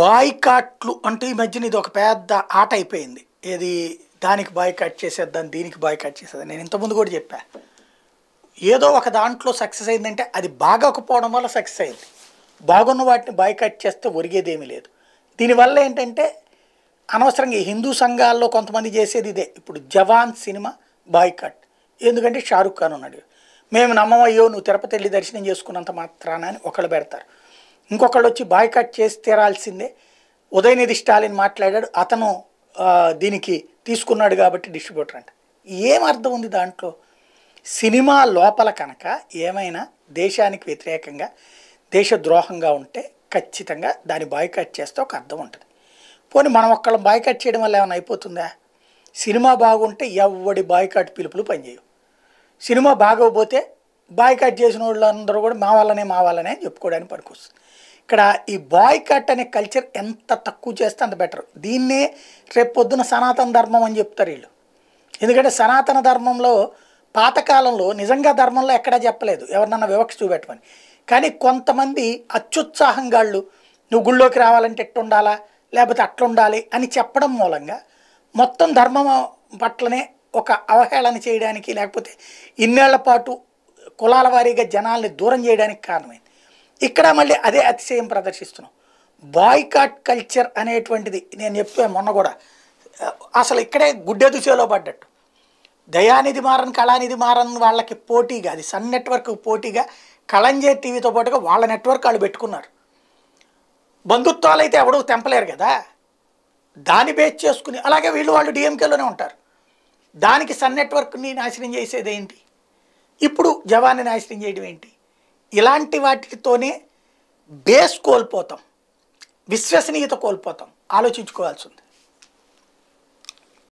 బాయ్కాట్లు అంటే ఈ మధ్యన ఇది ఒక పెద్ద ఆట అయిపోయింది ఏది దానికి బాయ్కాట్ చేసేద్దాం దీనికి బాయ్కాట్ చేసేద్దాం నేను ఇంతకుముందు కూడా చెప్పా ఏదో ఒక దాంట్లో సక్సెస్ అయిందంటే అది బాగకపోవడం వల్ల సక్సెస్ అయింది బాగున్న వాటిని బాయ్కాట్ చేస్తే ఒరిగేదేమీ లేదు దీనివల్ల ఏంటంటే అనవసరంగా హిందూ సంఘాల్లో కొంతమంది చేసేది ఇదే ఇప్పుడు జవాన్ సినిమా బాయ్కాట్ ఎందుకంటే షారుఖ్ ఖాన్ ఉన్నాడు మేము నమ్మమయ్యో నువ్వు తిరుపతి వెళ్ళి దర్శనం చేసుకున్నంత మాత్రాన అని ఒకళ్ళు పెడతారు ఇంకొకళ్ళు వచ్చి బాయ్కట్ చేసి తీరాల్సిందే ఉదయనిధి స్టాలిన్ మాట్లాడాడు అతను దీనికి తీసుకున్నాడు కాబట్టి డిస్ట్రిబ్యూటర్ అంట ఏం అర్థం ఉంది దాంట్లో సినిమా లోపల కనుక ఏమైనా దేశానికి వ్యతిరేకంగా దేశద్రోహంగా ఉంటే ఖచ్చితంగా దాన్ని బాయ్కట్ చేస్తే ఒక అర్థం ఉంటుంది పోనీ మనం ఒక్కళ్ళు బాయ్కట్ చేయడం వల్ల ఏమైనా అయిపోతుందా సినిమా బాగుంటే ఎవడి బాయ్కట్ పిలుపులు పనిచేయవు సినిమా బాగోపోతే కట్ చేసిన వాళ్ళందరూ కూడా మా వాళ్ళనే మా వాళ్ళనే అని చెప్పుకోవడానికి పనికొస్తుంది ఇక్కడ ఈ కట్ అనే కల్చర్ ఎంత తక్కువ చేస్తే అంత బెటర్ దీన్నే రేపొద్దున సనాతన ధర్మం అని చెప్తారు వీళ్ళు ఎందుకంటే సనాతన ధర్మంలో పాతకాలంలో నిజంగా ధర్మంలో ఎక్కడా చెప్పలేదు ఎవరినన్నా వివక్ష చూపెట్టమని కానీ కొంతమంది అత్యుత్సాహంగాళ్ళు నువ్వు గుళ్ళోకి రావాలంటే ఎట్టుండాలా లేకపోతే అట్లుండాలి అని చెప్పడం మూలంగా మొత్తం ధర్మం పట్లనే ఒక అవహేళన చేయడానికి లేకపోతే ఇన్నేళ్ల పాటు కులాల వారీగా జనాల్ని దూరం చేయడానికి కారణమైంది ఇక్కడ మళ్ళీ అదే అతిశయం ప్రదర్శిస్తున్నాం బాయ్కాట్ కల్చర్ అనేటువంటిది నేను చెప్పాను మొన్న కూడా అసలు ఇక్కడే గుడ్డే దుసేలో పడ్డట్టు దయానిధి మారన్ కళానిధి మారన్ వాళ్ళకి పోటీగా అది సన్ నెట్వర్క్ పోటీగా కళంజే టీవీతో పాటుగా వాళ్ళ నెట్వర్క్ వాళ్ళు పెట్టుకున్నారు బంధుత్వాలు అయితే ఎవడూ తెంపలేరు కదా దాన్ని బేస్ చేసుకుని అలాగే వీళ్ళు వాళ్ళు డిఎంకేలోనే ఉంటారు దానికి సన్ నెట్వర్క్ని నాశనం చేసేది ఏంటి ఇప్పుడు జవాన్ని నాశనం చేయడం ఏంటి ఇలాంటి వాటితోనే బేస్ కోల్పోతాం విశ్వసనీయత కోల్పోతాం ఆలోచించుకోవాల్సింది